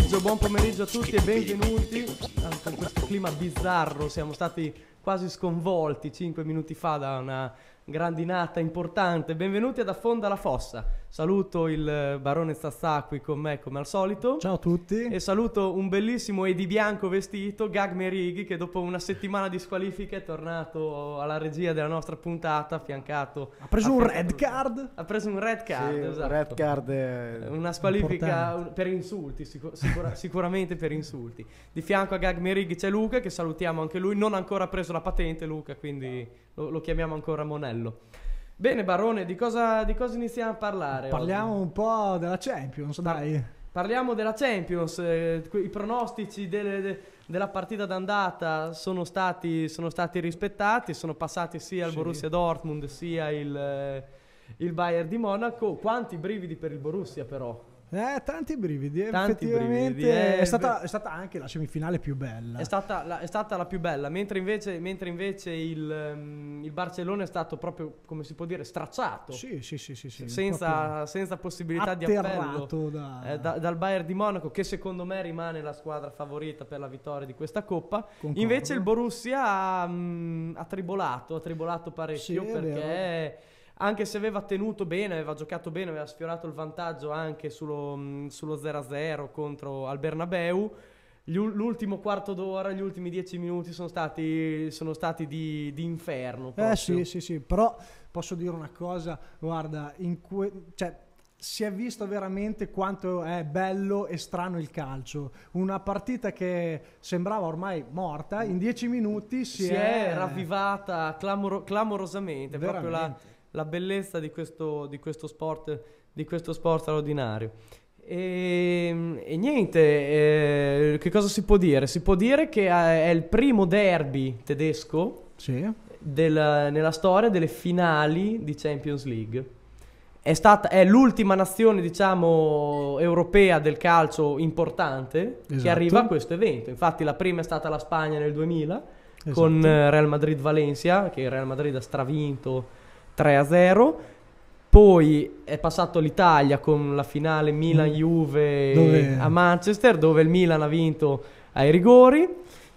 pomeriggio, buon pomeriggio a tutti e benvenuti. Tanto in questo clima bizzarro siamo stati quasi sconvolti 5 minuti fa da una grandinata importante. Benvenuti ad Affonda la Fossa. Saluto il eh, barone Zazza qui con me come al solito. Ciao a tutti. E saluto un bellissimo e di bianco vestito Gag Merighi che dopo una settimana di squalifica è tornato alla regia della nostra puntata, affiancato. Ha preso un red card? Ha preso un red card, sì, esatto. Red card eh, una squalifica importante. per insulti, sicur- sicur- sicuramente per insulti. Di fianco a Gag Merighi c'è Luca che salutiamo anche lui, non ha ancora preso la patente Luca, quindi lo, lo chiamiamo ancora Monello bello. Bene, Barone, di cosa, di cosa iniziamo a parlare? Parliamo oggi? un po' della Champions, dai. Parliamo della Champions, eh, i pronostici delle, de, della partita d'andata sono stati, sono stati, rispettati, sono passati sia il sì. Borussia Dortmund sia il, eh, il Bayern di Monaco. Quanti brividi per il Borussia però? Eh, tanti brividi, tanti brividi eh, è, stata, è, stata, anche la semifinale più bella. È stata la, è stata la più bella, mentre invece, mentre invece il, ehm, il, Barcellona è stato proprio, come si può dire, stracciato. Sì, sì, sì, sì, sì senza, senza, possibilità di appello eh, da... eh, da, dal Bayern di Monaco, che secondo me rimane la squadra favorita per la vittoria di questa Coppa. Concordo. Invece il Borussia ha, mm, mh, ha tribolato, ha tribolato parecchio perché anche se aveva tenuto bene, aveva giocato bene, aveva sfiorato il vantaggio anche sullo, mm, sullo 0-0 contro al Bernabeu. l'ultimo quarto d'ora, gli ultimi dieci minuti sono stati, sono stati di, di, inferno. Proprio. Eh sì, sì, sì, però posso dire una cosa, guarda, que- cioè, si è visto veramente quanto è bello e strano il calcio. Una partita che sembrava ormai morta, in dieci minuti si, si è... è... ravvivata clamor- clamorosamente. Veramente. Proprio la la bellezza di questo, di questo sport, di questo sport straordinario. E, ehm, e, niente, eh, che cosa si può dire? Si può dire che eh, è il primo derby tedesco sì. del, nella storia delle finali di Champions League. È, stata, è l'ultima nazione, diciamo, europea del calcio importante esatto. che arriva a questo evento. Infatti, la prima è stata la Spagna nel 2000 esatto. con eh, Real Madrid-Valencia, che il Real Madrid ha stravinto 3-0. Poi è passato l'Italia con la finale Milan-Juve mm. a Manchester, dove il Milan ha vinto ai rigori.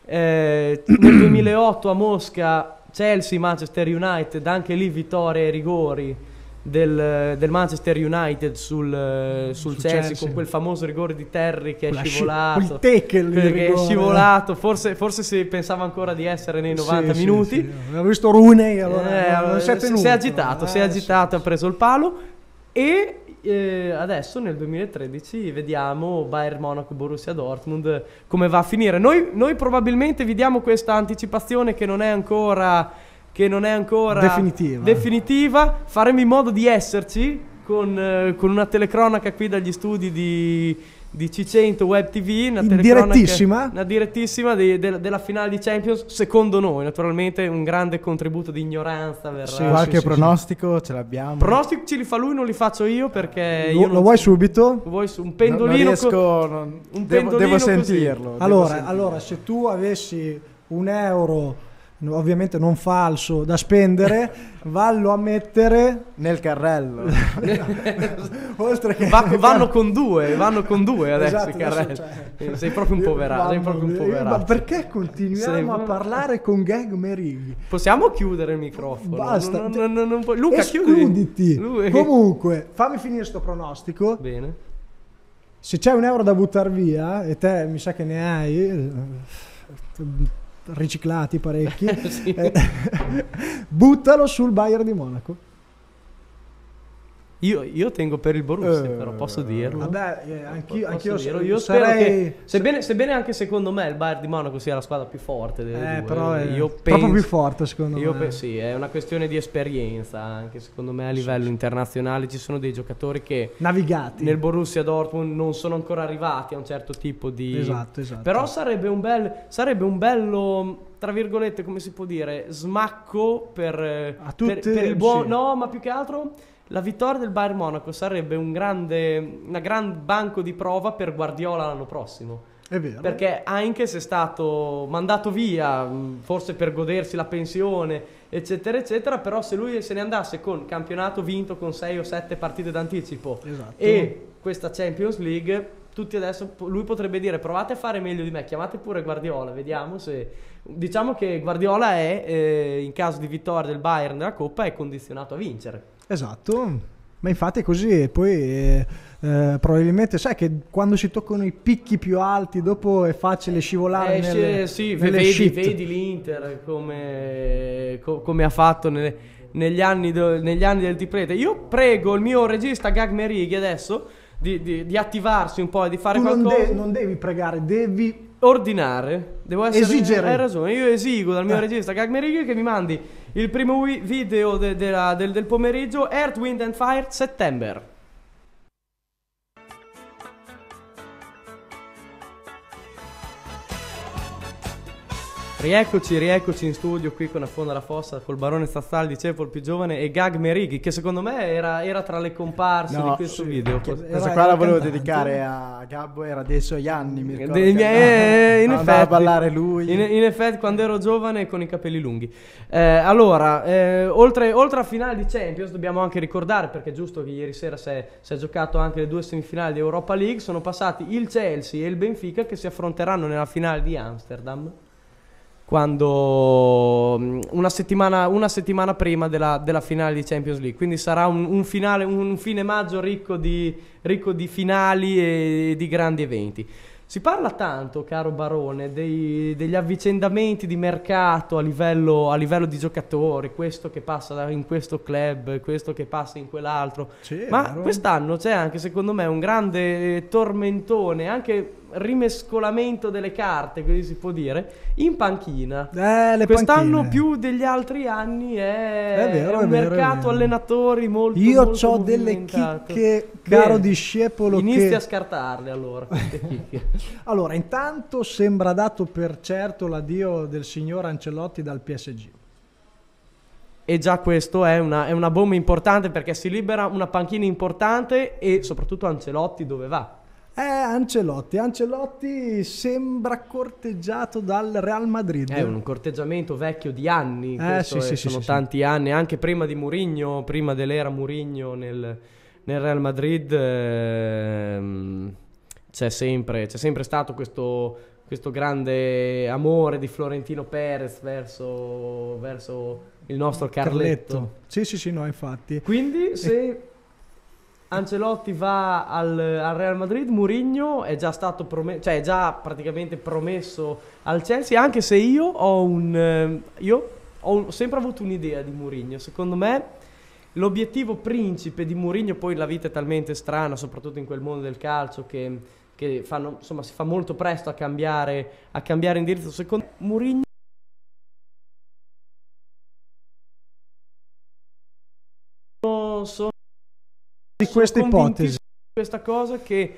Eh, nel 2008 a Mosca, Chelsea-Manchester United, anche lì vittoria ai rigori del, del, Manchester United eh, sul, sul Chelsea, Chelsea, con quel famoso rigore di Terry che Quella è scivolato. Sci- che è scivolato, forse, forse, si pensava ancora di essere nei 90 sì, minuti. Sì, sì. Ho visto Rooney, allora eh, allora, si, si, è agitato, eh, si è agitato, eh, ha preso il palo e eh, adesso nel 2013 vediamo Bayern Monaco Borussia Dortmund come va a finire. Noi, noi probabilmente vi diamo questa anticipazione che non è ancora che non è ancora definitiva, definitiva faremo in modo di esserci con, eh, con una telecronaca qui dagli studi di, di C100 Web TV, una direttissima, una direttissima di, de, della finale di Champions, secondo noi, naturalmente un grande contributo di ignoranza verrà. Sì, qualche sì, pronostico sì. ce l'abbiamo. Pronostico ce li fa lui, non li faccio io perché io lo, lo vuoi subito? vuoi su un pendolino? No, non riesco, co- un devo, pendolino devo sentirlo. Devo allora, sentirlo. allora, se tu avessi un euro ovviamente non falso, da spendere, vallo a mettere nel carrello. Oltre che Va, vanno con due, vanno con due adesso esatto, i carrelli. Cioè... Sei proprio un poveraccio, sei proprio un poveraccio. Ma perché continuiamo sei... a parlare con gag merighi? Possiamo chiudere il microfono? Basta. Non, non, non, non puoi... Luca, Escluditi. chiudi. Comunque, fammi finire sto pronostico. Bene. Se c'è un euro da buttare via, e te mi sa che ne hai eh, riciclati parecchi, sì. Eh, buttalo sul Bayern di Monaco. Io, io, tengo per il Borussia, eh, però posso dirlo. Vabbè, eh, anch'io, anch'io Io sarei... spero che, sebbene, sebbene, anche secondo me il Bayern di Monaco sia la squadra più forte delle eh, due, però è io penso, troppo più forte secondo io me. Penso, sì, è una questione di esperienza anche secondo me a livello sì, internazionale ci sono dei giocatori che navigati nel Borussia Dortmund non sono ancora arrivati a un certo tipo di Esatto, esatto. Però sarebbe un bel sarebbe un bello tra virgolette, come si può dire, smacco per, a tutte, per, per il buon... Sì. No, ma più che altro la vittoria del Bayern Monaco sarebbe un grande, una gran banco di prova per Guardiola l'anno prossimo. È vero. Perché Heinkes è stato mandato via, mm, forse per godersi la pensione, eccetera, eccetera, però se lui se ne andasse con campionato vinto con 6 o 7 partite d'anticipo esatto. e questa Champions League, tutti adesso lui potrebbe dire provate a fare meglio di me, chiamate pure Guardiola, vediamo se diciamo che Guardiola è eh, in caso di vittoria del Bayern nella Coppa è condizionato a vincere. Esatto. Ma infatti è così, e poi eh, eh probabilmente sai che quando si toccano i picchi più alti dopo è facile eh, scivolare. Eh, nelle, sì, nelle vedi, vedi, l'Inter come, come ha fatto nelle, negli, anni do, negli, anni del Tiprete. Io prego il mio regista Gag Merighi adesso di, di, di attivarsi un po' e di fare tu qualcosa. Non, de- non devi pregare, devi ordinare, devo essere... Esigere. Hai ragione, io esigo dal mio eh. regista Cagmerighi che mi mandi il primo video de- de- del-, del pomeriggio Earth, Wind and Fire settembre. Rieccoci, rieccoci in studio qui con la Fonda la Fossa, col Barone Stazzaldi, Cepol più giovane e Gag Merighi, che secondo me era, era tra le comparse no, di questo sì, video. Questa qua la volevo cantante. dedicare a Gabbo, era dei suoi anni, mi ricordo. De, eh, in effetti, a ballare lui. In, in, effetti, quando ero giovane con i capelli lunghi. Eh, allora, eh, oltre, oltre, a finale di Champions, dobbiamo anche ricordare, perché è giusto che ieri sera si è, si è giocato anche le due semifinali di Europa League, sono passati il Chelsea e il Benfica che si affronteranno nella finale di Amsterdam quando mm, una settimana, una settimana prima della, della, finale di Champions League. Quindi sarà un, un, finale, un fine maggio ricco di, ricco di finali e di grandi eventi. Si parla tanto, caro Barone, dei, degli avvicendamenti di mercato a livello, a livello, di giocatori, questo che passa in questo club, questo che passa in quell'altro. C'è, Ma quest'anno c'è anche, secondo me, un grande tormentone, anche rimescolamento delle carte, così si può dire, in panchina. Eh, Quest'anno panchine. più degli altri anni è, è, vero, è un è vero, mercato allenatori molto Io ho delle chicche, caro Bene, discepolo. Inizi che... a scartarle allora. allora, intanto sembra dato per certo l'addio del signor Ancelotti dal PSG. E già questo è una, è una bomba importante perché si libera una panchina importante e soprattutto Ancelotti dove va? Eh, Ancelotti. Ancelotti sembra corteggiato dal Real Madrid. È un corteggiamento vecchio di anni. Eh, sì, sì, sono sì, tanti sì. anni, anche prima di Murigno, prima dell'era Murigno nel, nel Real Madrid. Ehm, c'è, sempre, c'è sempre stato questo, questo grande amore di Florentino Perez verso, verso il nostro Carletto. Carletto. Sì, sì, sì, no, infatti. Quindi se... Ancelotti va al, al Real Madrid, Mourinho è già stato promesso, cioè è già praticamente promesso al Chelsea, anche se io ho un... Eh, io ho sempre avuto un'idea di Mourinho, secondo me l'obiettivo principe di Mourinho, poi la vita è talmente strana, soprattutto in quel mondo del calcio, che, che fanno, insomma, si fa molto presto a cambiare, a cambiare indirizzo, secondo me di questa ipotesi. Di questa cosa che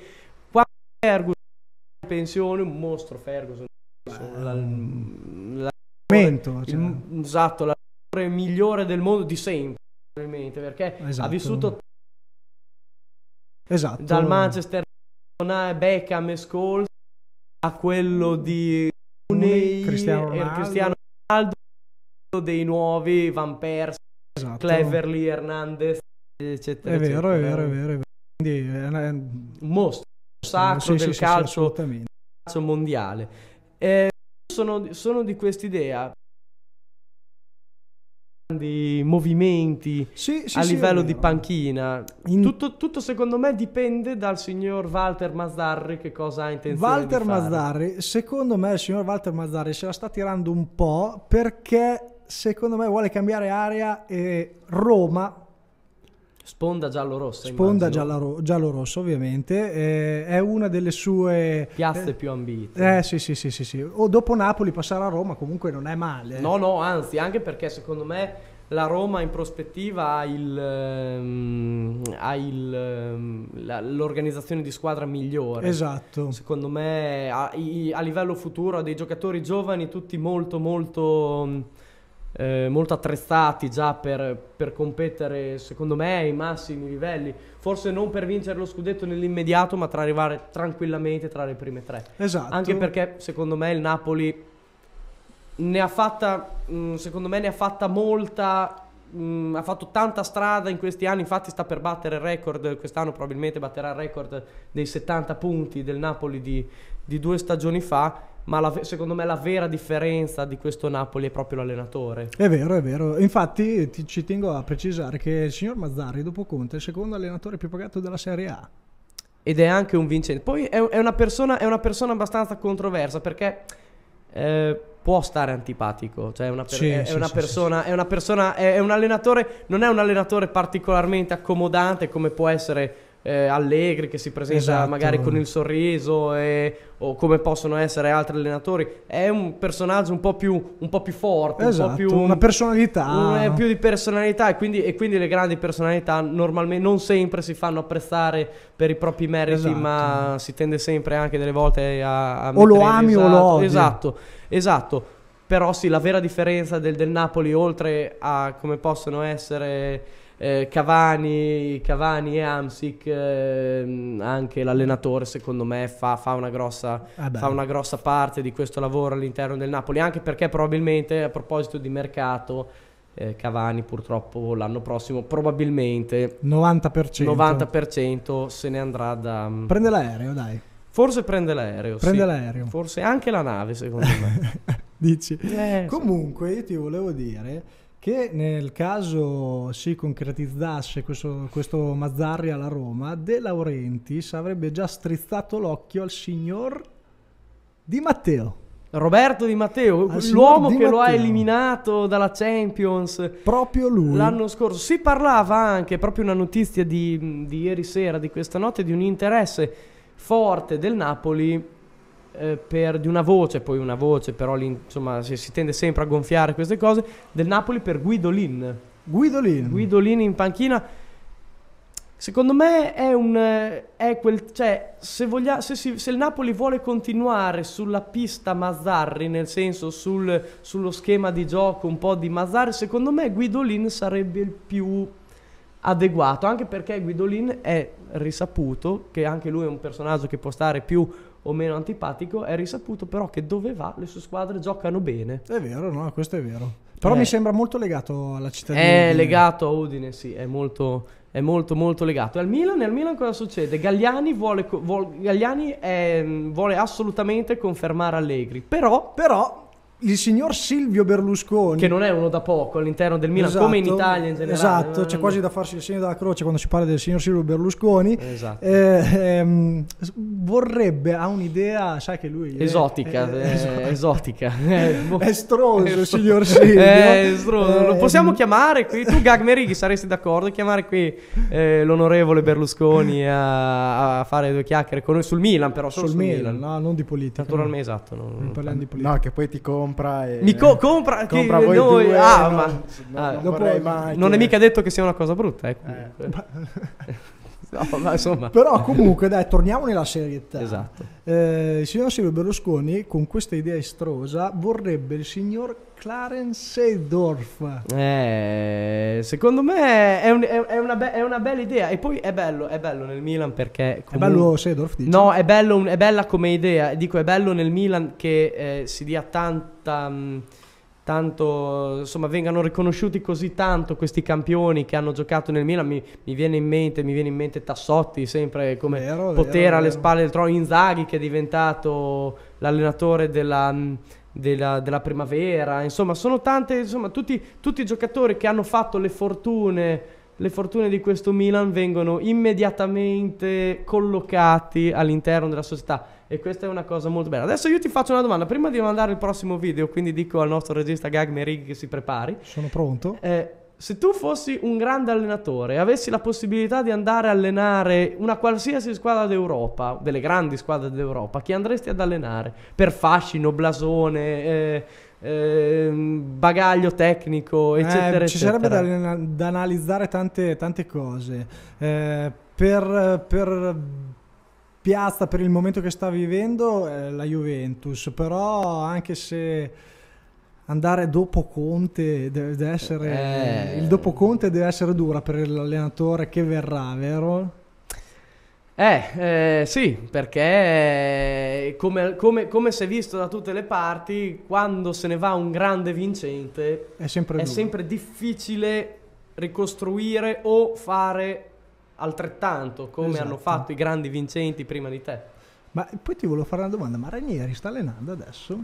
quando Ferguson in pensione, un mostro Ferguson, ah. momento, cioè. esatto, la migliore del mondo di sempre, perché esatto. ha vissuto esatto. dal Manchester Beckham e Scholes a quello di Unei, Cristiano Ronaldo. Cristiano Ronaldo, dei nuovi Van Persie, esatto. Cleverly, Hernandez, eccetera. È vero, eccetera. è vero, è vero, è vero. Quindi è, una, è un mostro, un sacro sì, del sì, calcio, sì, calcio mondiale. Eh, sono, sono di quest'idea Di movimenti sì, sì, a sì, livello di panchina. In... Tutto, tutto, secondo me dipende dal signor Walter Mazzarri che cosa ha intenzione Walter Mazzarri, secondo me il signor Walter Mazzarri se la sta tirando un po' perché secondo me vuole cambiare area e Roma Sponda giallo-rossa. Sponda giallo, giallo-rosso, ovviamente. Eh, è una delle sue... Piazze eh, più ambite. Eh sì, sì, sì, sì, sì. O dopo Napoli passare a Roma comunque non è male. Eh. No, no, anzi, anche perché secondo me la Roma in prospettiva ha, il, um, ha il, um, la, l'organizzazione di squadra migliore. Esatto. Secondo me a, a livello futuro ha dei giocatori giovani tutti molto, molto eh, molto attrezzati già per, per, competere, secondo me, ai massimi livelli. Forse non per vincere lo scudetto nell'immediato, ma tra arrivare tranquillamente tra le prime tre. Esatto. Anche perché, secondo me, il Napoli ne ha fatta, mh, mm, secondo me, ne ha fatta molta. Mh, mm, ha fatto tanta strada in questi anni, infatti sta per battere il record, quest'anno probabilmente batterà il record dei 70 punti del Napoli di, di due stagioni fa ma la, secondo me la vera differenza di questo Napoli è proprio l'allenatore. È vero, è vero. Infatti ti, ci tengo a precisare che il signor Mazzari, dopo Conte, è il secondo allenatore più pagato della Serie A. Ed è anche un vincente. Poi è, è, una, persona, è una, persona, abbastanza controversa perché... Eh, può stare antipatico, cioè sì, è, sì, è, una persona, è un allenatore, non è un allenatore particolarmente accomodante come può essere eh, allegri che si presenta esatto. magari con il sorriso e, o come possono essere altri allenatori. È un personaggio un po' più, un po più forte, esatto, un po' esatto, più... Una personalità. Un, più di personalità e quindi, e quindi, le grandi personalità normalmente non sempre si fanno apprezzare per i propri meriti, esatto. ma si tende sempre anche delle volte a... a o lo ami esatto, o lo esatto, odi. Esatto, esatto però sì, la vera differenza del, del Napoli, oltre a come possono essere eh, Cavani, Cavani, e Amsic, eh, anche l'allenatore secondo me fa, fa, una grossa, ah fa, una grossa, parte di questo lavoro all'interno del Napoli, anche perché probabilmente a proposito di mercato eh, Cavani purtroppo l'anno prossimo probabilmente 90%, 90 se ne andrà da... Mm, prende l'aereo dai. Forse prende l'aereo. Prende sì. l'aereo. Forse anche la nave secondo me. Dici. Eh, Comunque io ti volevo dire che nel caso si concretizzasse questo, questo Mazzarri alla Roma, De Laurentiis avrebbe già strizzato l'occhio al signor Di Matteo. Roberto Di Matteo, al l'uomo che Matteo. lo ha eliminato dalla Champions. Proprio lui. L'anno scorso. Si parlava anche, proprio una notizia di, di ieri sera, di questa notte, di un interesse forte del Napoli eh, per, di una voce, poi una voce, però insomma si, si, tende sempre a gonfiare queste cose, del Napoli per Guidolin. Guidolin. Guidolin in panchina. Secondo me è un... È quel, cioè, se, voglia, se, si, se, il Napoli vuole continuare sulla pista Mazzarri, nel senso sul, sullo schema di gioco un po' di Mazzarri, secondo me Guidolin sarebbe il più adeguato, anche perché Guidolin è risaputo che anche lui è un personaggio che può stare più o meno antipatico, è risaputo però che dove va le sue squadre giocano bene. È vero, no, questo è vero. Però eh, mi sembra molto legato alla città di Udine. È legato a Udine, sì, è molto, è molto, molto legato. E al Milan, al Milan cosa succede? Gagliani, vuole, vuole, Gagliani è, ehm, vuole assolutamente confermare Allegri, però... però il signor Silvio Berlusconi che non è uno da poco all'interno del Milan esatto, come in esatto. Italia in generale esatto c'è quasi da farsi il segno della croce quando si parla del signor Silvio Berlusconi esatto. eh, ehm, vorrebbe ha un'idea sai che lui esotica è, è, esotica è eh, esatto. eh, boh. stronzo il signor Silvio è eh, stronzo lo possiamo ehm. chiamare qui tu Gagmerighi saresti d'accordo chiamare qui eh, l'onorevole Berlusconi a, a, fare due chiacchiere con noi sul Milan però sul, sul Milan, Milan, no non di politica naturalmente esatto non, non parliamo di politica no che poi ti compra e... Mi co- compra, compra voi noi, due, ah, no, ma... No, ah, non, dopo, mai non che... è mica detto che sia una cosa brutta, eh. eh. no, ma insomma. Però comunque dai, torniamo nella serietà. Esatto. Eh, il signor Silvio Berlusconi con questa idea estrosa vorrebbe il signor Clarence Seedorf. Eh, secondo me è, un, è, una be- è, una bella idea. E poi è bello, è bello nel Milan perché. Comunque... È bello Seedorf? Dici? No, bello, è, bella come idea. Dico, è bello nel Milan che eh, si dia tanta. Mh, mm, tanto, insomma, vengano riconosciuti così tanto questi campioni che hanno giocato nel Milan. Mi, mi viene, in mente, mi viene in mente Tassotti, sempre come vero, potere vero, alle vero. spalle del trono. Inzaghi, che è diventato l'allenatore della. Mh, mm, della, della, primavera, insomma, sono tante, insomma, tutti, tutti, i giocatori che hanno fatto le fortune, le fortune di questo Milan vengono immediatamente collocati all'interno della società e questa è una cosa molto bella. Adesso io ti faccio una domanda, prima di mandare il prossimo video, quindi dico al nostro regista Gagmerig che si prepari. Sono pronto. Eh, se tu fossi un grande allenatore e avessi la possibilità di andare a allenare una qualsiasi squadra d'Europa, delle grandi squadre d'Europa, chi andresti ad allenare? Per fascino, blasone, eh, eh, bagaglio tecnico, eh, eccetera. Eh, ci eccetera. sarebbe da, da, analizzare tante, tante cose. Eh, per, per Piazza, per il momento che sta vivendo, eh, la Juventus, però anche se andare dopo Conte deve essere eh... il dopo Conte deve essere dura per l'allenatore che verrà, vero? Eh, eh sì, perché eh, come, come, come, si è visto da tutte le parti, quando se ne va un grande vincente è sempre, è sempre difficile ricostruire o fare altrettanto come esatto. hanno fatto i grandi vincenti prima di te. Ma poi ti volevo fare una domanda, ma Ranieri sta allenando adesso?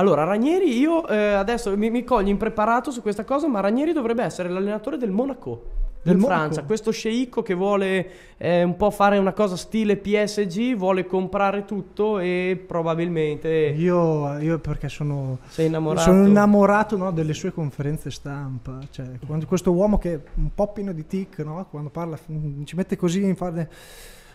Allora, Ranieri, io eh, adesso mi, mi cogli impreparato su questa cosa, ma Ranieri dovrebbe essere l'allenatore del Monaco del in Francia. Monaco. Questo sceicco che vuole eh, un po' fare una cosa stile PSG, vuole comprare tutto e probabilmente. Io, io perché sono. Sei innamorato? Sono innamorato no, delle sue conferenze stampa. Cioè, quando, questo uomo che è un po' pieno di tic, no? quando parla, mm, ci mette così in fare.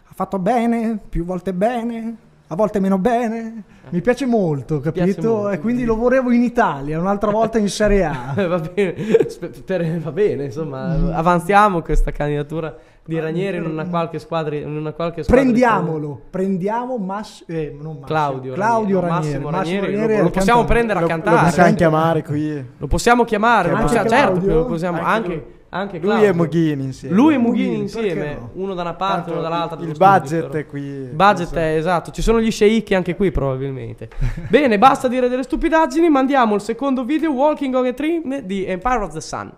Ha fatto bene, più volte bene, a volte meno bene. Mi piace molto, capito? Piace molto, e quindi lo volevo in Italia, un'altra volta in Serie A. va, bene. va, bene, insomma, avanziamo questa candidatura di Ranieri in una qualche squadra. Una qualche squadra prendiamolo, con... prendiamo Mas- eh, Massimo, Claudio, Claudio Ranieri, Ranieri, Ranieri, Ranieri, lo, lo possiamo cantare. prendere a cantare. Lo, lo possiamo chiamare qui. Lo possiamo chiamare, possiamo, certo, lo possiamo anche... anche anche Claudio. Lui e Mughini insieme. Lui e Mughini insieme, no? uno da una parte, Tanto uno dall'altra. Il budget studio, è qui. Budget è esatto, ci sono gli sceicchi anche qui probabilmente. Bene, basta dire delle stupidaggini, mandiamo il secondo video Walking on a Dream di Empire of the Sun.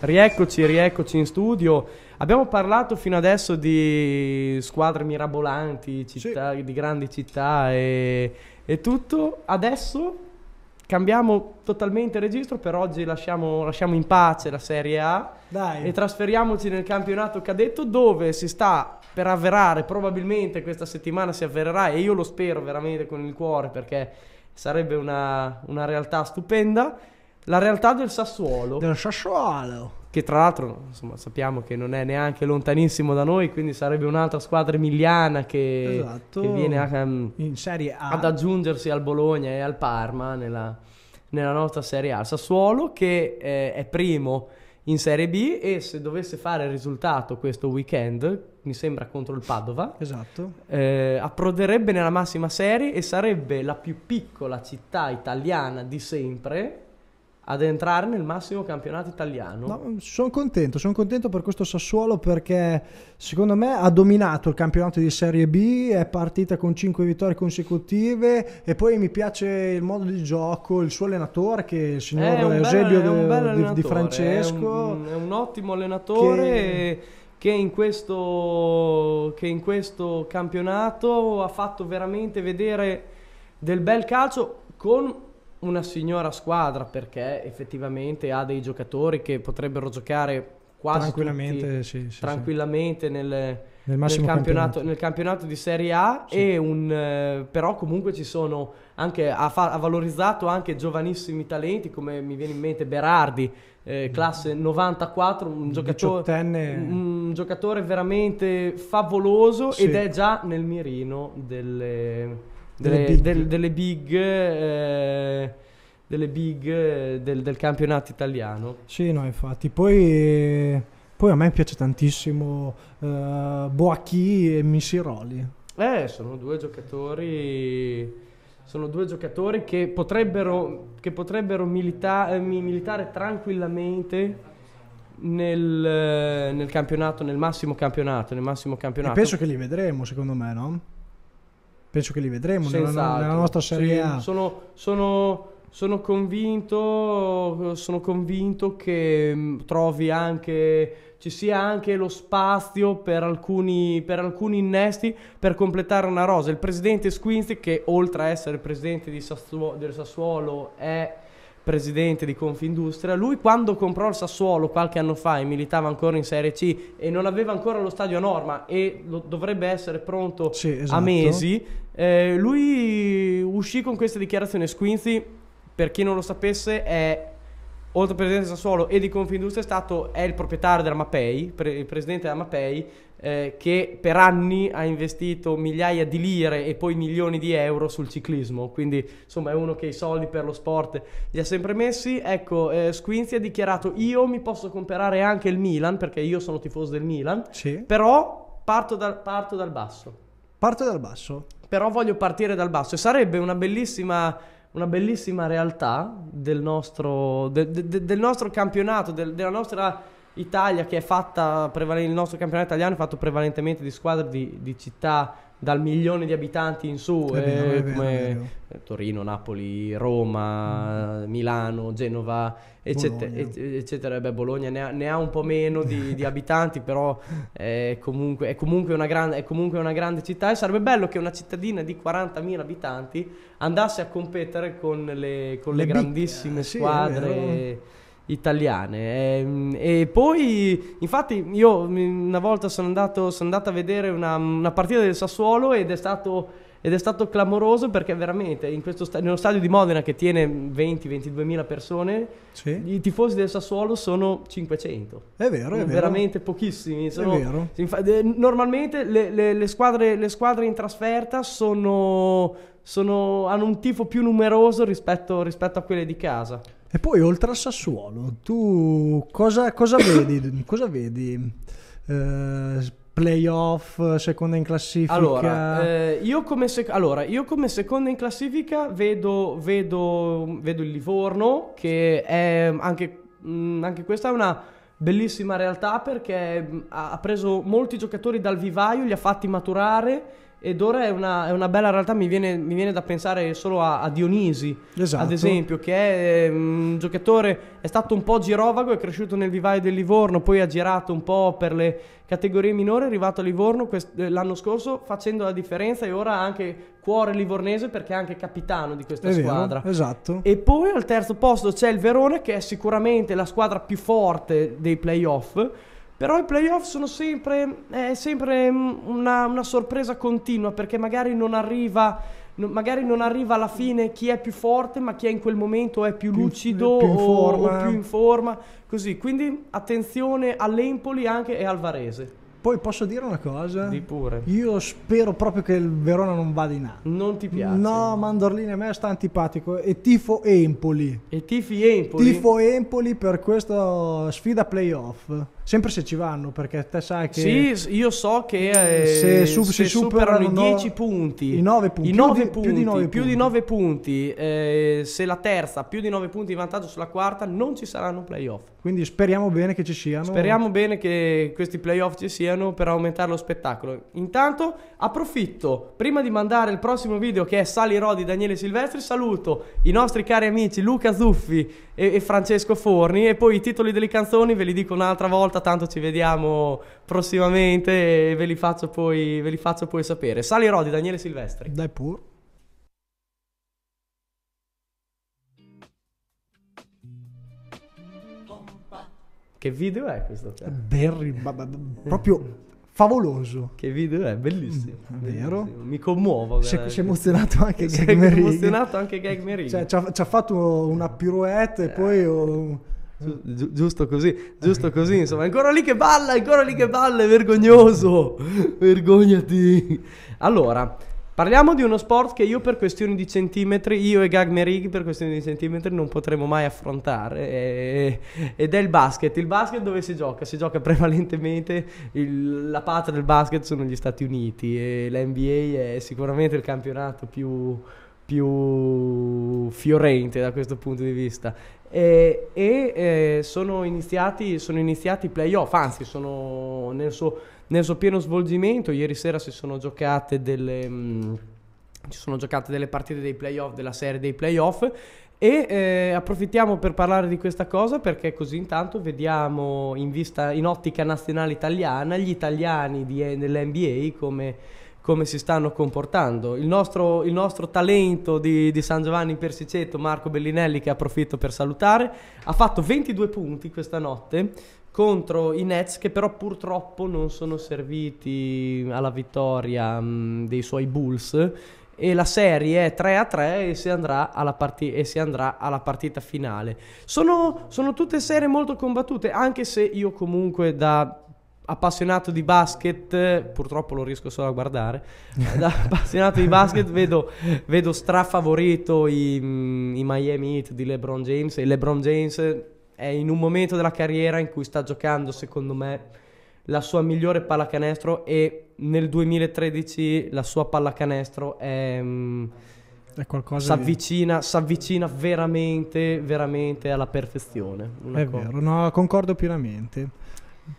Rieccoci, rieccoci in studio. Abbiamo parlato fino adesso di squadre mirabolanti, città, sì. di grandi città e, e, tutto. Adesso cambiamo totalmente registro, per oggi lasciamo, lasciamo in pace la Serie A Dai. e trasferiamoci nel campionato cadetto dove si sta per avverare, probabilmente questa settimana si avvererà e io lo spero veramente con il cuore perché sarebbe una, una realtà stupenda, la realtà del Sassuolo. Del Sassuolo che tra l'altro insomma, sappiamo che non è neanche lontanissimo da noi, quindi sarebbe un'altra squadra emiliana che, esatto. che viene a, um, ad aggiungersi al Bologna e al Parma nella, nella nostra Serie A. Sassuolo che eh, è primo in Serie B e se dovesse fare il risultato questo weekend, mi sembra contro il Padova, esatto. eh, approderebbe nella massima serie e sarebbe la più piccola città italiana di sempre ad entrare nel massimo campionato italiano. No, sono contento, sono contento per questo Sassuolo perché secondo me ha dominato il campionato di Serie B, è partita con 5 vittorie consecutive e poi mi piace il modo di gioco, il suo allenatore che il signor è Eusebio bel, de, di, Francesco. È un, è un ottimo allenatore. Che... Che, in questo, che in questo campionato ha fatto veramente vedere del bel calcio con una signora squadra perché effettivamente ha dei giocatori che potrebbero giocare quasi tranquillamente, tutti, sì, sì, tranquillamente sì. Nel, nel, nel, campionato, campionato. nel, campionato, di Serie A e un, eh, però comunque ci sono anche ha, fa, ha, valorizzato anche giovanissimi talenti come mi viene in mente Berardi eh, mm. classe 94 un giocatore, un giocatore veramente favoloso ed è già nel mirino delle delle, big. Del, delle big, eh, delle big eh, del, del, campionato italiano. Sì, no, infatti. Poi, poi a me piace tantissimo eh, Boacchi e Missiroli. Eh, sono due giocatori sono due giocatori che potrebbero, che potrebbero milita- eh, militare tranquillamente nel, eh, nel, campionato, nel massimo campionato, nel massimo campionato. E penso che li vedremo, secondo me, no? penso che li vedremo nella, nella, esatto. nostra Serie A. Sono, sono, sono, convinto, sono convinto che mm, trovi anche ci sia anche lo spazio per alcuni, per alcuni, innesti per completare una rosa. Il presidente Squinzi, che oltre a essere presidente di Sassuolo, del Sassuolo è presidente di Confindustria, lui quando comprò il Sassuolo qualche anno fa e militava ancora in Serie C e non aveva ancora lo stadio a norma e lo, dovrebbe essere pronto sì, esatto. a mesi, eh, lui uscì con questa dichiarazione. Squinzi, per chi non lo sapesse, è oltre al presidente di Sassuolo e di Confindustria, è, stato, è il proprietario della Mapei, pre, il presidente della Mapei, eh, che per anni ha investito migliaia di lire e poi milioni di euro sul ciclismo, quindi insomma è uno che i soldi per lo sport li ha sempre messi. Ecco, eh, Squinzi ha dichiarato io mi posso comprare anche il Milan perché io sono tifoso del Milan, sì. però parto, da, parto dal basso. Parto dal basso? Però voglio partire dal basso e sarebbe una bellissima una bellissima realtà del nostro, de, de, del nostro campionato, del, della nostra Italia che è fatta, prevalentemente il nostro campionato italiano è fatto prevalentemente di squadre di, di città dal milione di abitanti in su, eh, eh vero, come Torino, Napoli, Roma, mm. Milano, Genova, eccetera. Bologna. eccetera. Beh, Bologna ne ha, ne ha, un po' meno di, di abitanti, però è comunque, è, comunque gran, è comunque, una grande città e sarebbe bello che una cittadina di 40.000 abitanti andasse a competere con le, con le, le grandissime big, eh, squadre. Sì, italiane. E, ehm, e, poi, infatti, io una volta sono andato, sono andato a vedere una, una, partita del Sassuolo ed è stato. Ed è stato clamoroso perché veramente sta- nello stadio di Modena che tiene 20-22 mila persone, sì. i tifosi del Sassuolo sono 500. È vero, è Veramente vero. pochissimi. Sono, è vero. normalmente le, le, le, squadre, le squadre in trasferta sono, sono, hanno un tifo più numeroso rispetto, rispetto a quelle di casa. E poi oltre al Sassuolo, tu cosa, cosa vedi? cosa vedi? Eh, playoff, seconda in classifica? Allora, eh, io, come sec- allora io, come seconda in classifica vedo, vedo, vedo il Livorno, che è anche, mm, anche questa è una bellissima realtà perché mm, ha preso molti giocatori dal vivaio, li ha fatti maturare ed ora è una, è una bella realtà, mi viene, mi viene, da pensare solo a, a Dionisi, esatto. ad esempio, che è ehm, un giocatore, è stato un po' girovago, è cresciuto nel vivaio del Livorno, poi ha girato un po' per le categorie minori, è arrivato a Livorno quest- l'anno scorso facendo la differenza e ora ha anche cuore livornese perché è anche capitano di questa è squadra. Vero, esatto. E poi al terzo posto c'è il Verone che è sicuramente la squadra più forte dei playoff però i playoff sono sempre, eh, sempre una, una, sorpresa continua perché magari non, arriva, magari non arriva alla fine chi è più forte, ma chi è in quel momento è più, lucido più o, o, più in forma. Così, quindi attenzione all'Empoli anche e al Varese. Poi posso dire una cosa? Di pure. Io spero proprio che il Verona non vada in A. Non ti piace? No, Mandorlini a me sta antipatico. E tifo Empoli. E tifi Empoli? Tifo Empoli per questa sfida playoff. Sempre se ci vanno, perché te sai che... Sì, io so che mm, eh, se, sub, se, superano, superano i 10 no, punti, i 9 punti, i 9 più, punti, di, 9 più punti. di 9 punti, eh, se la terza più di 9 punti di vantaggio sulla quarta, non ci saranno playoff. Quindi speriamo bene che ci siano. Speriamo bene che questi playoff ci siano per aumentare lo spettacolo. Intanto approfitto, prima di mandare il prossimo video che è Sali Rodi Daniele Silvestri, saluto i nostri cari amici Luca Zuffi, e, e Francesco Forni e poi i titoli delle canzoni ve li dico un'altra volta, tanto ci vediamo prossimamente e ve li faccio poi, ve li faccio poi sapere. Salirò di Daniele Silvestri. Dai pur. Che video è questo? Barry, proprio favoloso. Che video è, bellissimo. Mm, vero? Bellissimo. Mi commuovo. Si è emozionato anche si Gag Merini. Si è emozionato anche Gag Merini. Cioè, ci ha, ci ha fatto una pirouette e eh. poi... Ho... Gi- giusto così, giusto così, insomma, ancora lì che balla, ancora lì che balla, è vergognoso, vergognati. Allora, Parliamo di uno sport che io per questioni di centimetri, io e Gagmerig per questioni di centimetri non potremo mai affrontare e, ed è il basket. Il basket dove si gioca? Si gioca prevalentemente, il, la patria del basket sono gli Stati Uniti e l'NBA è sicuramente il campionato più, più fiorente da questo punto di vista e, e eh, sono, iniziati, sono iniziati i playoff, anzi sono nel suo, nel suo, pieno svolgimento, ieri sera si sono giocate delle... ci mm, sono giocate delle partite dei playoff, della serie dei playoff e eh, approfittiamo per parlare di questa cosa perché così intanto vediamo in, vista, in ottica nazionale italiana gli italiani di, eh, dell'NBA come come si stanno comportando. Il nostro, il nostro talento di, di, San Giovanni in Persiceto, Marco Bellinelli, che approfitto per salutare, ha fatto 22 punti questa notte contro i Nets che però purtroppo non sono serviti alla vittoria mh, mm, dei suoi Bulls e la serie è 3 a 3 e si andrà alla, partita, andrà alla partita finale. Sono, sono tutte serie molto combattute, anche se io comunque da appassionato di basket, purtroppo lo riesco solo a guardare, da appassionato di basket vedo, vedo strafavorito i, i, Miami Heat di LeBron James e LeBron James è in un momento della carriera in cui sta giocando, secondo me, la sua migliore pallacanestro e nel 2013 la sua pallacanestro è... Mm, è qualcosa si di... s'avvicina veramente, veramente alla perfezione. è cosa. vero, no, concordo pienamente.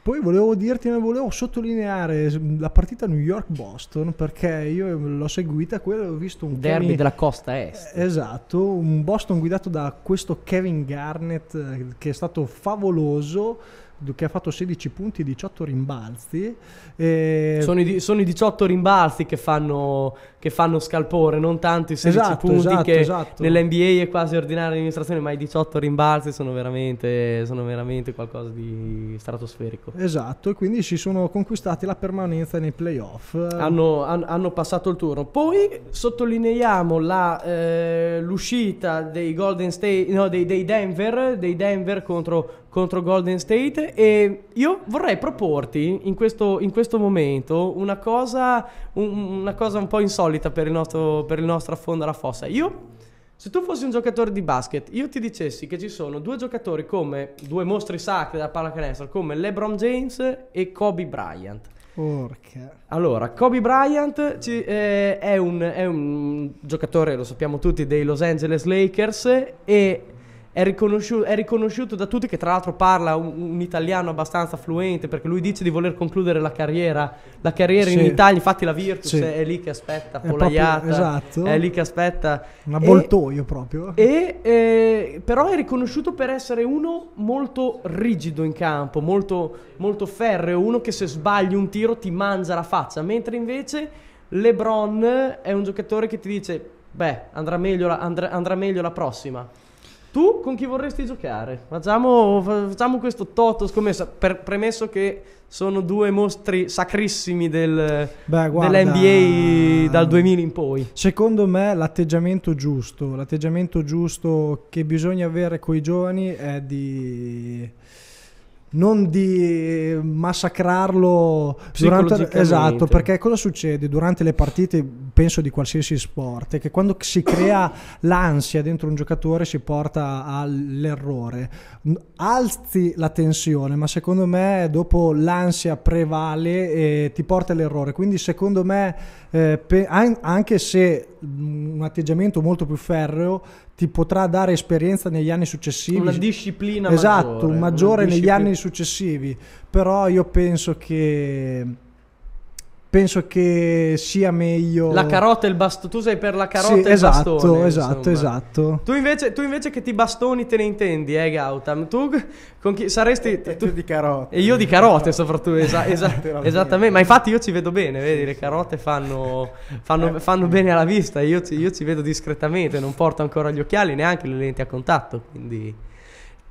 Poi volevo dirti, volevo sottolineare la partita New York-Boston perché io l'ho seguita, quella ho visto un derby Kevin... della costa est. Eh, esatto, un Boston guidato da questo Kevin Garnett eh, che è stato favoloso che ha fatto 16 punti, e 18 rimbalzi. E... Sono, i, sono, i, 18 rimbalzi che fanno, che fanno, scalpore, non tanto i 16 esatto, punti esatto, che esatto. esatto. nell'NBA è quasi ordinaria l'amministrazione, ma i 18 rimbalzi sono veramente, sono veramente qualcosa di stratosferico. Esatto, e quindi si sono conquistati la permanenza nei playoff. Hanno, han, hanno passato il turno. Poi sottolineiamo la, eh, l'uscita dei, State, no, dei, dei, Denver, dei Denver contro, contro Golden State e io vorrei proporti in questo, in questo momento una cosa, un, una cosa, un, po' insolita per il nostro, per il nostro affondo alla fossa. Io, se tu fossi un giocatore di basket, io ti dicessi che ci sono due giocatori come, due mostri sacri della pallacanestro, come LeBron James e Kobe Bryant. Porca. Allora, Kobe Bryant ci, eh, è, un, è un giocatore, lo sappiamo tutti, dei Los Angeles Lakers e è riconosciuto, è riconosciuto, da tutti, che tra l'altro parla un, un, italiano abbastanza fluente, perché lui dice di voler concludere la carriera, la carriera sì. in Italia, infatti la Virtus sì. è lì che aspetta, polaiata, è, esatto. è lì che aspetta. Un avvoltoio proprio. E, eh, però è riconosciuto per essere uno molto rigido in campo, molto, molto ferreo, uno che se sbagli un tiro ti mangia la faccia, mentre invece LeBron è un giocatore che ti dice, beh, andrà meglio la, andrà, andrà meglio la prossima. Tu con chi vorresti giocare? Facciamo, facciamo questo toto scommessa, per, premesso che sono due mostri sacrissimi del, Beh, guarda, dell'NBA dal 2000 in poi. Secondo me l'atteggiamento giusto, l'atteggiamento giusto che bisogna avere con i giovani è di non di massacrarlo durante, esatto perché cosa succede durante le partite penso di qualsiasi sport, è che quando si crea l'ansia dentro un giocatore si porta all'errore. Alzi la tensione, ma secondo me dopo l'ansia prevale e ti porta all'errore. Quindi secondo me, eh, pe- anche se mm, un atteggiamento molto più ferreo ti potrà dare esperienza negli anni successivi. Una disciplina esatto, maggiore. maggiore negli disciplina. anni successivi. Però io penso che penso che sia meglio. La carota e il bastone. Tu sei per la carota sì, e il esatto, bastone. Esatto, insomma. esatto. Tu invece, tu invece che ti bastoni te ne intendi, eh, Gautam? Tu con chi saresti. E tu di carote. E io di carote, soprattutto. Esa, esa, esattamente. Ma infatti io ci vedo bene, vedi, le carote fanno, fanno, eh. fanno bene alla vista. Io ci, io ci vedo discretamente, non porto ancora gli occhiali, neanche le lenti a contatto. Quindi.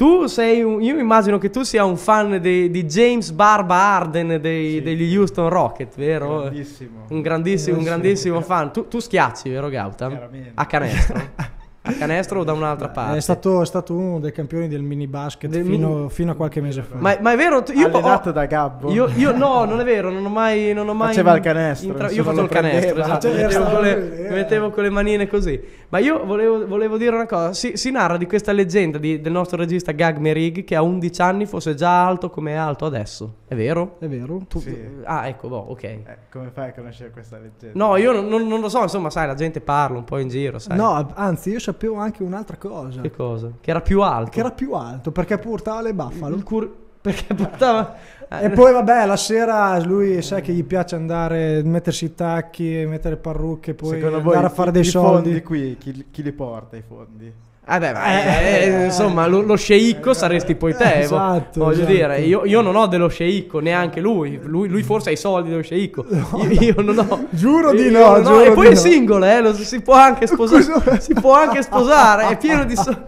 Tu sei un, io immagino che tu sia un fan di, di James Barba Arden dei, sì. degli Houston Rocket, vero? Grandissimo. Un grandissimo, un grandissimo fan. Tu, tu schiacci, vero Gautam? A canestro. a canestro o da un'altra parte. È stato, è stato uno dei campioni del mini basket del fino, mini... fino, a qualche mese fa. Ma, ma è vero? Io Allenato ho, da Gabbo. Io, io, no, non è vero, non ho mai. Non ho mai Faceva il canestro. Intra- io facevo il canestro, esatto, cioè, mettevo, con le, eh. mettevo, con le, manine così. Ma io volevo, volevo dire una cosa: si, si narra di questa leggenda di, del nostro regista Gag Merig che a 11 anni fosse già alto come è alto adesso. È vero? È vero. Tu, sì. Ah, ecco, boh, ok. Eh, come fai a conoscere questa leggenda? No, io non, non, lo so, insomma, sai, la gente parla un po' in giro. Sai. No, anzi, io sono sapevo anche un'altra cosa. Che cosa? Che era più alto. Che era più alto perché portava le buffalo. Il cur- perché portava... e poi vabbè, la sera lui sa che gli piace andare, mettersi i tacchi, mettere parrucche, poi Secondo andare a fare dei soldi. Secondo i fondi qui, chi, chi li porta i fondi? Vabbè, eh eh, eh, eh, insomma, lo, lo sceicco saresti poi te. Eh, esatto, voglio esatto. dire, io, io, non ho dello sceicco, neanche lui. lui. lui. forse ha i soldi dello sceicco. No. Io, io, non ho. Giuro di no. no. e poi è singolo, eh, lo, si può anche sposare. si può anche sposare. È pieno di soldi.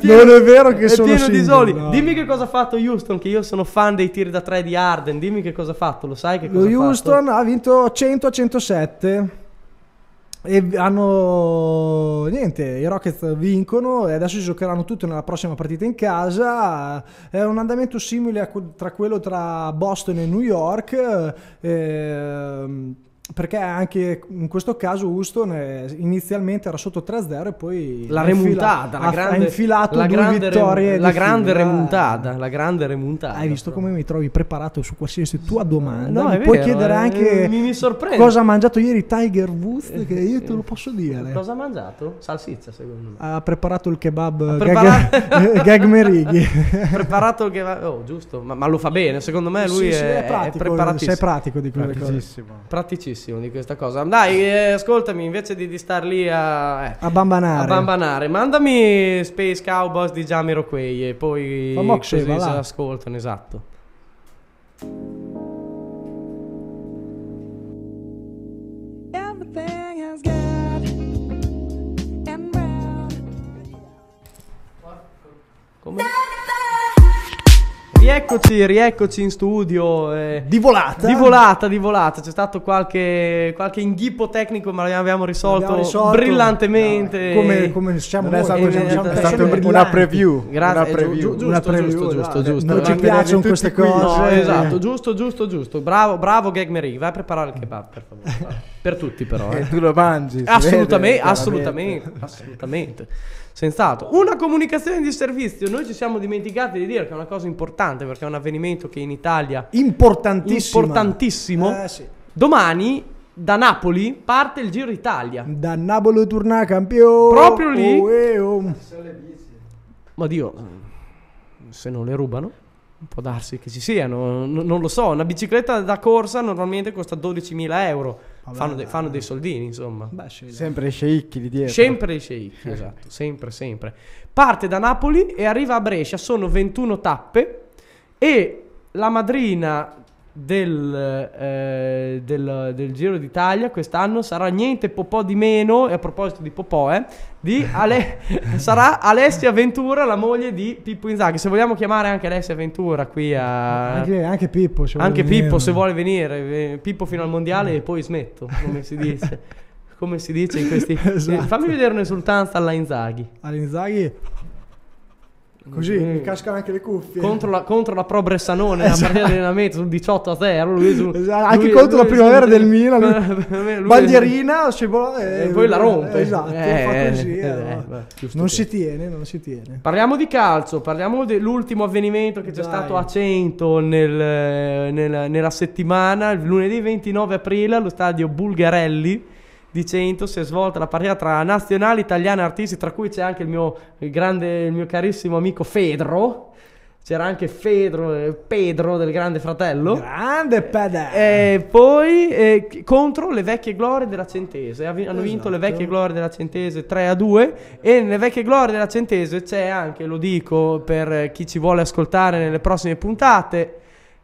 Non è vero che è sono pieno single, di soldi. No. Dimmi che cosa ha fatto Houston, che io sono fan dei tiri da tre di Arden. Dimmi che cosa ha fatto, lo sai che cosa Houston ha fatto? Houston ha vinto 100 a 107 e hanno niente i Rockets vincono e adesso si giocheranno tutto nella prossima partita in casa è un andamento simile a, tra quello tra Boston e New York ehm perché anche in questo caso Houston eh, inizialmente era sotto 3-0 e poi la remontata, la grande, ha infilato la grande, vittorie rem, la grande remontata, la grande remontata. Hai visto però. come mi trovi preparato su qualsiasi tua domanda? No, mi puoi vero, chiedere eh, anche mi, mi cosa ha mangiato ieri Tiger Woods che io te lo posso dire. Cosa ha mangiato? Salsiccia secondo me. Ha preparato il kebab ha Gag Merighi. preparato il kebab, oh giusto, ma, ma, lo fa bene, secondo me lui sì, è, sì, è, pratico, è preparatissimo. Sei pratico di quelle cose. Praticissimo felicissimo di questa cosa. Dai, ah. eh, ascoltami, invece di, di star lì a, eh, a, bambanare. a bambanare, mandami Space Cowboys di Jamiroquai e poi così voilà. ascoltano, esatto. Everything. rieccoci, rieccoci in studio. Eh, di volata. Di volata, di volata. C'è stato qualche, qualche inghippo tecnico, ma l'abbiamo risolto, risolto brillantemente. No, come, come siamo noi, stato, diciamo, diciamo, è stato una preview. Grazie. Una preview. Giusto, una preview, giusto, giusto, giusto. Non ci piacciono queste cose. No, esatto, giusto, giusto, giusto. Bravo, bravo Gag Marie. Vai a eh, preparare il kebab, per favore. Per tutti però. Eh. E eh. tu lo mangi. Assolutamente, vede, assolutamente, assolutamente. Senz'altro. Una comunicazione di servizio. Noi ci siamo dimenticati di dire che è una cosa importante perché è un avvenimento che in Italia... Importantissimo. Importantissimo. Eh, sì. Domani da Napoli parte il Giro d'Italia. Da Napoli torna campione. Proprio lì. Oh, eh, oh. Ma Dio, se non le rubano, può darsi che ci siano. non lo so. Una bicicletta da corsa normalmente costa 12.000 euro fanno, de- fanno, dei soldini, insomma. Beh, sempre i sceicchi lì dietro. Sempre i sceicchi, eh. esatto, sempre, sempre. Parte da Napoli e arriva a Brescia, sono 21 tappe e la madrina del, eh, del, del, Giro d'Italia quest'anno sarà niente Popò di meno, e a proposito di Popò, eh, di Ale- sarà Alessia Ventura, la moglie di Pippo Inzaghi. Se vogliamo chiamare anche Alessia Ventura qui a... Anche, anche Pippo, se vuole, anche venire. Pippo se vuole venire, eh, Pippo fino al mondiale e poi smetto, come si dice. come si dice in questi... esatto. Eh, fammi vedere un'esultanza alla Inzaghi. All'Inzaghi... Così mm. mi cascano anche le cuffie. Contro la, contro la Pro Bressanone, esatto. la partita di allenamento, sono 18 a 0. Lui, su, esatto. Anche lui, contro lui, la primavera lui, del Milan. Lui, bandierina, Cebola, e, e eh, poi la rompe. Esatto, eh, così, eh, no. Eh, eh, beh, non si tiene, non si tiene. Parliamo di calcio, parliamo dell'ultimo avvenimento che Dai. c'è stato a 100 nel, nel, nella settimana, il lunedì 29 aprile allo stadio Bulgarelli di 100 si è svolta la partita tra nazionali italiane e artisti, tra cui c'è anche il mio grande, il mio carissimo amico Fedro. C'era anche Fedro, eh, Pedro del Grande Fratello. Grande Pedro! E poi eh, contro le vecchie glorie della Centese. Hanno esatto. vinto le vecchie esatto. glorie della Centese 3 a 2. E nelle vecchie glorie della Centese c'è anche, lo dico per chi ci vuole ascoltare nelle prossime puntate,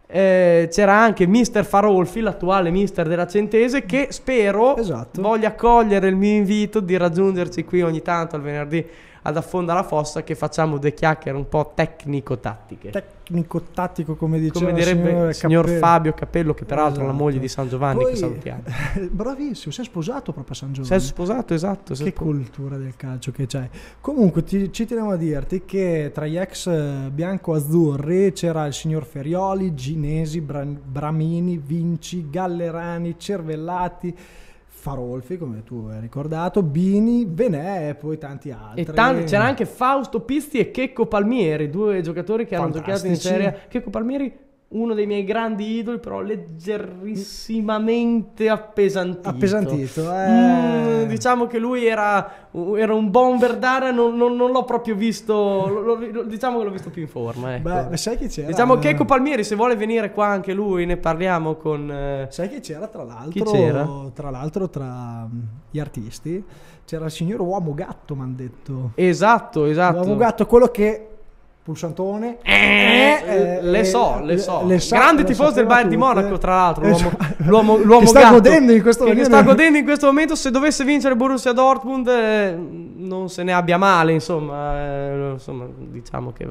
eh, c'era anche Mister Farolfi, l'attuale mister della Centese, che spero esatto. voglia accogliere il mio invito di raggiungerci qui ogni tanto al venerdì ad affondare la fossa che facciamo due chiacchiere un po' tecnico-tattiche. Tecnico-tattico come diceva come direbbe il signor, signor Fabio Capello che peraltro esatto. è la esatto. moglie di San Giovanni Poi, che salutiamo. Eh, bravissimo, si è sposato proprio a San Giovanni. Si è sposato, esatto. che sposato. cultura del calcio che c'è. Comunque ti, ci teniamo a dirti che tra gli ex eh, bianco-azzurri c'era il signor Ferioli, Ginesi, Bra- Bramini, Vinci, Gallerani, Cervellati Farolfi, come tu hai ricordato, Bini, Benè e poi tanti altri. E tanti, c'era anche Fausto Pisti e Checco Palmieri, due giocatori che Fantastici. hanno giocato in Serie A. Checco Palmieri uno dei miei grandi idoli, però leggerissimamente appesantito. Appesantito, eh. Mm, diciamo che lui era, era un bomber d'aria, non, non, non, l'ho proprio visto, lo, lo, diciamo che l'ho visto più in forma. Ecco. Beh, sai chi c'era? Diciamo che Eco Palmieri, se vuole venire qua anche lui, ne parliamo con... Eh... Sai chi c'era tra l'altro, Chi c'era? tra l'altro tra mm, gli artisti, c'era il signor Uomo Gatto, mi hanno detto. Esatto, esatto. Uomo Gatto, quello che pulsantone. Eh, eh, eh, le eh, so, eh, le so. Le, so Grande le tifoso del Bayern tutte. di Monaco, tra l'altro. L'uomo, l'uomo, l'uomo sta gatto, godendo in questo momento. sta godendo in questo momento. Se dovesse vincere Borussia Dortmund, eh, non se ne abbia male. Insomma, insomma diciamo che.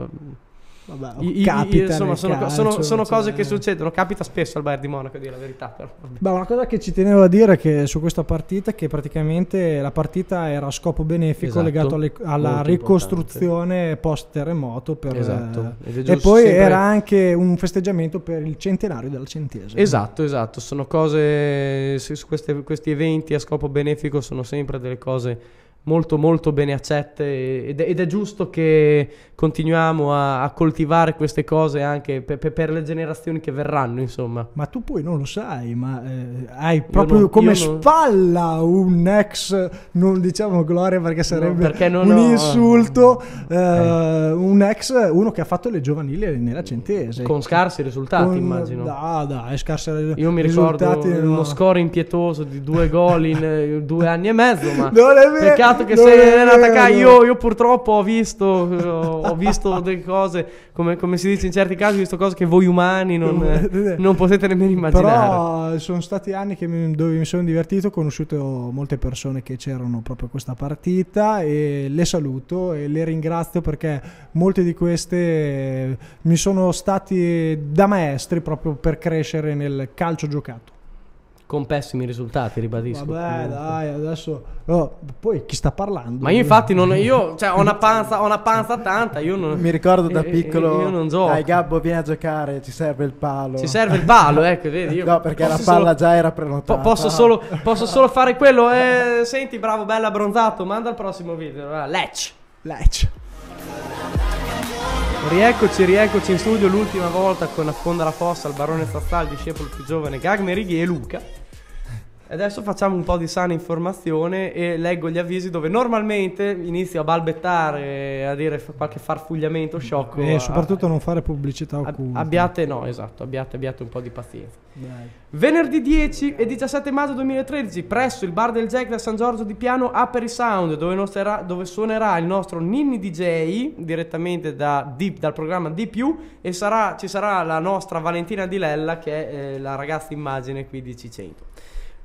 Vabbè, I, capita. I, insomma, sono, calcio, sono, cioè, sono cioè... cose eh. che succedono. Capita spesso al Bayern di Monaco, dire la verità. Però. Beh, una cosa che ci tenevo a dire che su questa partita è che praticamente la partita era a scopo benefico esatto, legato alle, alla ricostruzione post-terremoto. esatto. eh, e poi sempre... era anche un festeggiamento per il centenario della centesima. Esatto, esatto. Sono cose su queste, questi eventi a scopo benefico sono sempre delle cose molto molto bene accette ed, ed è giusto che continuiamo a, a coltivare queste cose anche per, per, le generazioni che verranno insomma ma tu poi non lo sai ma eh, hai proprio non, come spalla non... un ex non diciamo gloria perché sarebbe no, perché un ho... Eh. insulto eh, eh. un ex uno che ha fatto le giovanili nella mm. centese con scarsi risultati con... immagino ah dai scarsi io mi ricordo uno score impietoso di due gol in eh, due anni e mezzo ma non è vero dato esatto, che sei Renata K, io, io, purtroppo ho visto, ho visto delle cose, come, come, si dice in certi casi, ho visto cose che voi umani non, non potete nemmeno immaginare. Però sono stati anni mi, dove mi sono divertito, ho conosciuto molte persone che c'erano proprio questa partita e le saluto e le ringrazio perché molte di queste eh, mi sono stati da maestri proprio per crescere nel calcio giocato. Con pessimi risultati, ribadisco. Vabbè, dai, adesso. No, poi chi sta parlando? Ma io, infatti, non, io cioè, ho, una panza, ho una panza tanta. Io non, Mi ricordo da eh, eh, piccolo. Io, non gioco. Dai, Gabbo, vieni a giocare. Ci serve il palo. Ci serve il palo, ecco, vedi. Io no, perché la palla solo, già era prenotata. Po- posso, solo, posso solo fare quello. Eh, senti, bravo, bello, abbronzato. Manda al prossimo video. Lecce. Lecce. Rieccoci, rieccoci in studio l'ultima volta con Affonda la Fossa, il barone Zazzal, discepolo più giovane Gagmerighi e Luca. Adesso facciamo un po' di sana informazione e leggo gli avvisi dove normalmente inizio a balbettare, a dire qualche farfugliamento sciocco. E soprattutto a, non fare pubblicità occulta. Abbiate, no, esatto, abbiate, abbiate un po' di pazienza. Dai. Venerdì 10 e 17 maggio 2013 presso il bar del Jack da San Giorgio di Piano Aperi Sound dove, nostra, dove suonerà il nostro Ninni DJ direttamente da, di, dal programma Di più e sarà, ci sarà la nostra Valentina Di Lella che è eh, la ragazza immagine qui di Cicento.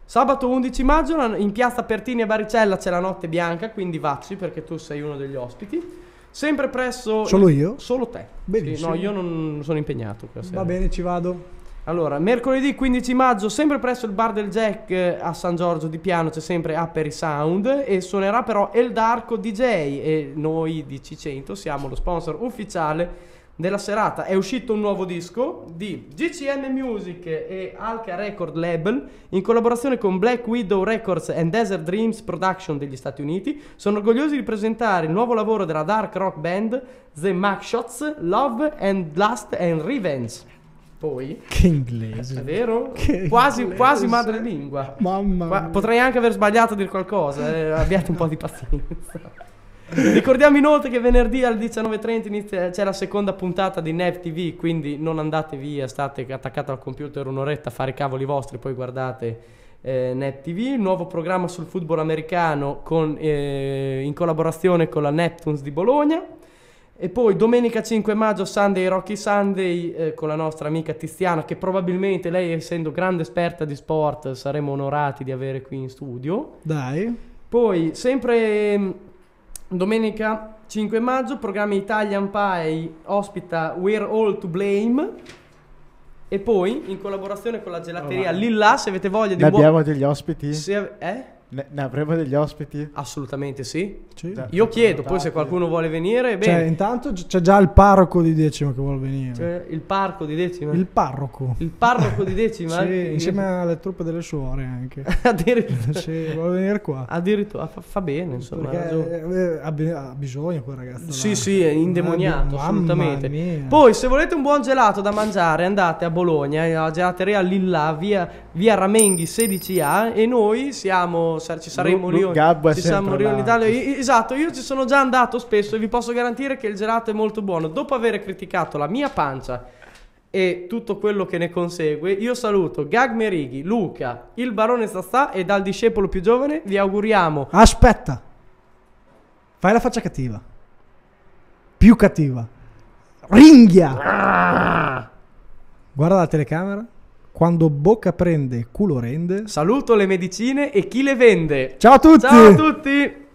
Sabato 11 maggio in piazza Pertini a Baricella c'è la notte bianca, quindi vacci perché tu sei uno degli ospiti. Sempre presso... Solo io? Solo te. Benissimo. Sì, no, io non sono impegnato Va bene, ci vado. Allora, mercoledì 15 maggio, sempre presso il bar del Jack eh, a San Giorgio di Piano, c'è sempre Aperi Sound e suonerà però El Darko DJ e noi di C100 siamo lo sponsor ufficiale della serata è uscito un nuovo disco di GCN Music e Alka Record Label in collaborazione con Black Widow Records and Desert Dreams Production degli Stati Uniti. Sono orgogliosi di presentare il nuovo lavoro della dark rock band The Mac Shots Love and Lust and Revenge. Poi. Che inglese. È vero? Che quasi, inglese. quasi madrelingua. Mamma. Mia. Potrei anche aver sbagliato a dire qualcosa. Eh, abbiate un po' di pazienza. Ricordiamo inoltre che venerdì alle 19.30 inizia, c'è la seconda puntata di Nev TV, quindi non andate via, state attaccati al computer un'oretta a fare i cavoli vostri, poi guardate eh, Net TV, nuovo programma sul football americano con, eh, in collaborazione con la Neptunes di Bologna. E poi domenica 5 maggio Sunday Rocky Sunday eh, con la nostra amica Tiziana che probabilmente lei essendo grande esperta di sport saremo onorati di avere qui in studio. Dai. Poi sempre mm, Domenica 5 maggio, programma Italian Pie ospita We're All to Blame. E poi, in collaborazione con la gelateria oh, Lilla, se avete voglia di... Ne abbiamo degli ospiti? Se... Eh? Ne, ne, avremo degli ospiti? Assolutamente sì. sì. Io chiedo, poi se qualcuno vuole venire, cioè, bene. Cioè, intanto c'è già il parroco di decima che vuole venire. Cioè, il parroco di decima? Il parroco. Il parroco di decima? sì, insieme alle truppe delle suore anche. Addirittura. sì, vuole venire qua. Addirittura, fa, fa bene, insomma. Perché eh, ha, bisogno quel ragazzo. Sì, là. sì, è indemoniato, Mamma assolutamente. Mia. Poi, se volete un buon gelato da mangiare, andate a Bologna, eh, a gelateria Lilla, via, via Ramenghi 16A e noi siamo saremo, ci saremo lì. Ci saremo lì in Italia. I, esatto, io ci sono già andato spesso e vi posso garantire che il gelato è molto buono. Dopo aver criticato la mia pancia e tutto quello che ne consegue, io saluto Gag Merighi, Luca, il barone Zastà e dal discepolo più giovane vi auguriamo. Aspetta, fai la faccia cattiva, più cattiva, ringhia. Guarda la telecamera. Quando bocca prende, culo rende. Saluto le medicine e chi le vende. Ciao a tutti! Ciao a tutti!